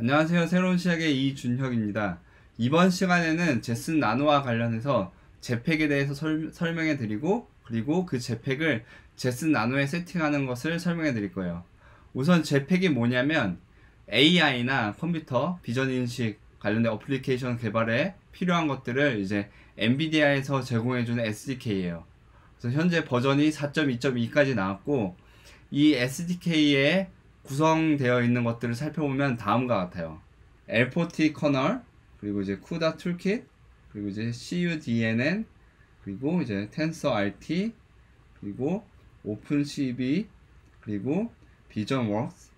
안녕하세요. 새로운 시작의 이준혁입니다. 이번 시간에는 제슨 나노와 관련해서 제팩에 대해서 설, 명해 드리고 그리고 그 제팩을 제슨 나노에 세팅하는 것을 설명해 드릴 거예요. 우선 제팩이 뭐냐면 AI나 컴퓨터 비전 인식 관련된 어플리케이션 개발에 필요한 것들을 이제 엔비디아에서 제공해 주는 SDK예요. 그래서 현재 버전이 4.2.2까지 나왔고 이 s d k 에 구성되어 있는 것들을 살펴보면 다음과 같아요. L4T 커널, 그리고 이제 CUDA toolkit, 그리고 이제 CUDNN, 그리고 이제 TensorRT, 그리고 OpenCV, 그리고 VisionWorks,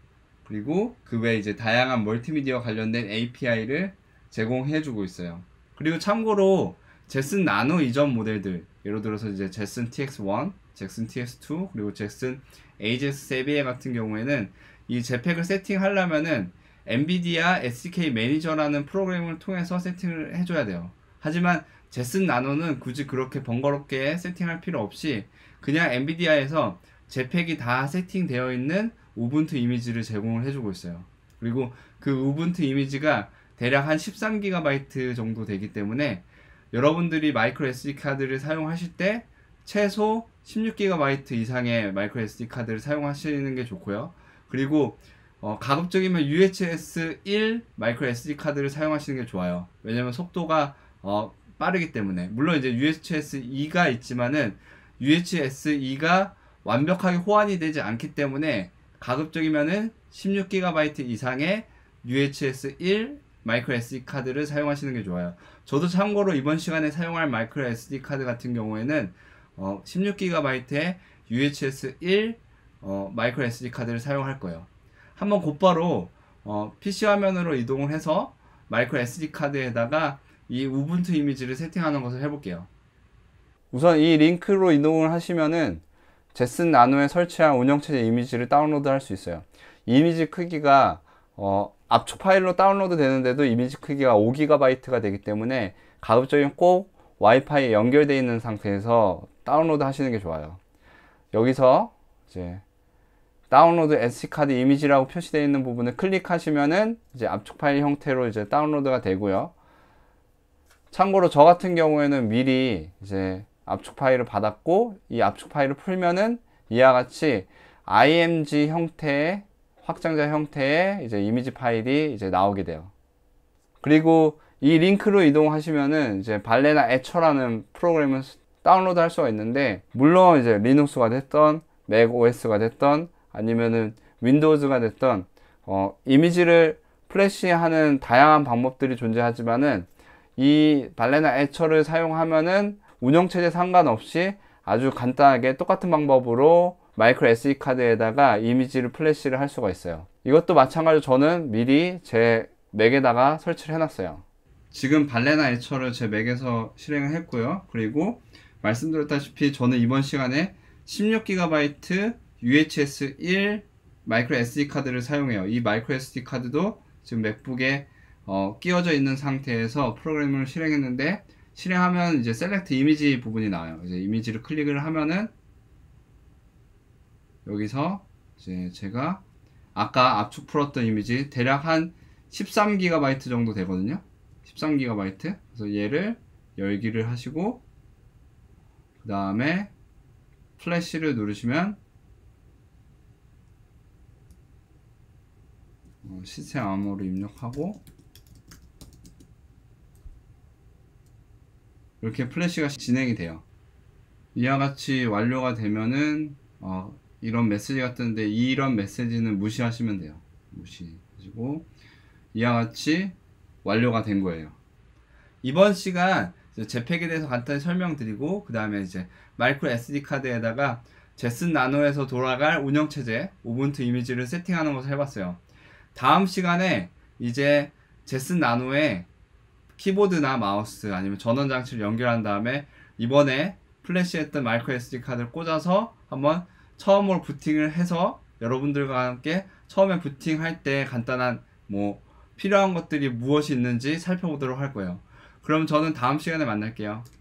그리고 그외 이제 다양한 멀티미디어 관련된 API를 제공해주고 있어요. 그리고 참고로 제슨 나노 이전 모델들, 예를 들어서 이제 제슨 TX1, 잭슨 TX2, 그리고 잭슨 AJS 세비에 같은 경우에는 이 제팩을 세팅하려면은 엔비디아 SDK 매니저라는 프로그램을 통해서 세팅을 해줘야 돼요. 하지만 제슨 나노는 굳이 그렇게 번거롭게 세팅할 필요 없이 그냥 엔비디아에서 제팩이 다 세팅되어 있는 우분투 이미지를 제공을 해주고 있어요. 그리고 그 우분투 이미지가 대략 한 13GB 정도 되기 때문에 여러분들이 마이크로 SD 카드를 사용하실 때 최소 16GB 이상의 마이크로 SD 카드를 사용하시는 게 좋고요. 그리고 어, 가급적이면 UHS 1 마이크로 SD 카드를 사용하시는 게 좋아요. 왜냐면 속도가 어, 빠르기 때문에 물론 이제 UHS 2가 있지만은 UHS 2가 완벽하게 호환이 되지 않기 때문에 가급적이면은 16GB 이상의 UHS 1 마이크로 SD 카드를 사용하시는 게 좋아요. 저도 참고로 이번 시간에 사용할 마이크로 SD 카드 같은 경우에는 어, 16GB의 UHS 1 어, 마이크로 SD 카드를 사용할 거예요. 한번 곧바로 어, PC 화면으로 이동을 해서 마이크로 SD 카드에다가 이 우분투 이미지를 세팅하는 것을 해볼게요. 우선 이 링크로 이동을 하시면은 제슨 나노에 설치한 운영체제 이미지를 다운로드 할 수 있어요. 이미지 크기가 어, 압축 파일로 다운로드 되는데도 이미지 크기가 5GB가 되기 때문에 가급적이면 꼭 와이파이에 연결되어 있는 상태에서 다운로드 하시는 게 좋아요. 여기서 이제 다운로드 SD카드 이미지라고 표시되어 있는 부분을 클릭하시면은 이제 압축 파일 형태로 이제 다운로드가 되고요. 참고로 저 같은 경우에는 미리 이제 압축 파일을 받았고 이 압축 파일을 풀면은 이와 같이 img 형태의 확장자 형태의 이제 이미지 파일이 이제 나오게 돼요. 그리고 이 링크로 이동하시면은 이제 발레나 애처라는 프로그램을 다운로드 할 수가 있는데 물론 이제 리눅스가 됐던 맥 OS가 됐던 아니면은 윈도우즈가 됐던 어, 이미지를 플래시하는 다양한 방법들이 존재하지만은 이 발레나 애처를 사용하면은 운영체제 상관없이 아주 간단하게 똑같은 방법으로 마이크로 SD e 카드에다가 이미지를 플래시를 할 수가 있어요 이것도 마찬가지로 저는 미리 제 맥에다가 설치를 해놨어요 지금 발레나 애처를 제 맥에서 실행을 했고요 그리고 말씀드렸다시피 저는 이번 시간에 16GB UHS-1 마이크로 SD 카드를 사용해요. 이 마이크로 SD 카드도 지금 맥북에 어, 끼워져 있는 상태에서 프로그램을 실행했는데 실행하면 이제 셀렉트 이미지 부분이 나와요. 이제 이미지를 클릭을 하면은 여기서 이제 제가 아까 압축 풀었던 이미지 대략 한 13GB 정도 되거든요. 13GB. 그래서 얘를 열기를 하시고 그 다음에 플래시를 누르시면 시스템 암호를 입력하고 이렇게 플래시가 진행이 돼요. 이와 같이 완료가 되면은 어, 이런 메시지가 뜨는데 이런 메시지는 무시하시면 돼요. 무시하시고 이와 같이 완료가 된 거예요. 이번 시간 재팩에 대해서 간단히 설명드리고 그 다음에 이제 마이크로 SD 카드에다가 제슨 나노에서 돌아갈 운영체제 오븐트 이미지를 세팅하는 것을 해봤어요. 다음 시간에 이제 제슨 나노의 키보드나 마우스 아니면 전원 장치를 연결한 다음에 이번에 플래시했던 마이크로 SD 카드를 꽂아서 한번 처음으로 부팅을 해서 여러분들과 함께 처음에 부팅할 때 간단한 뭐 필요한 것들이 무엇이 있는지 살펴보도록 할 거예요. 그럼 저는 다음 시간에 만날게요.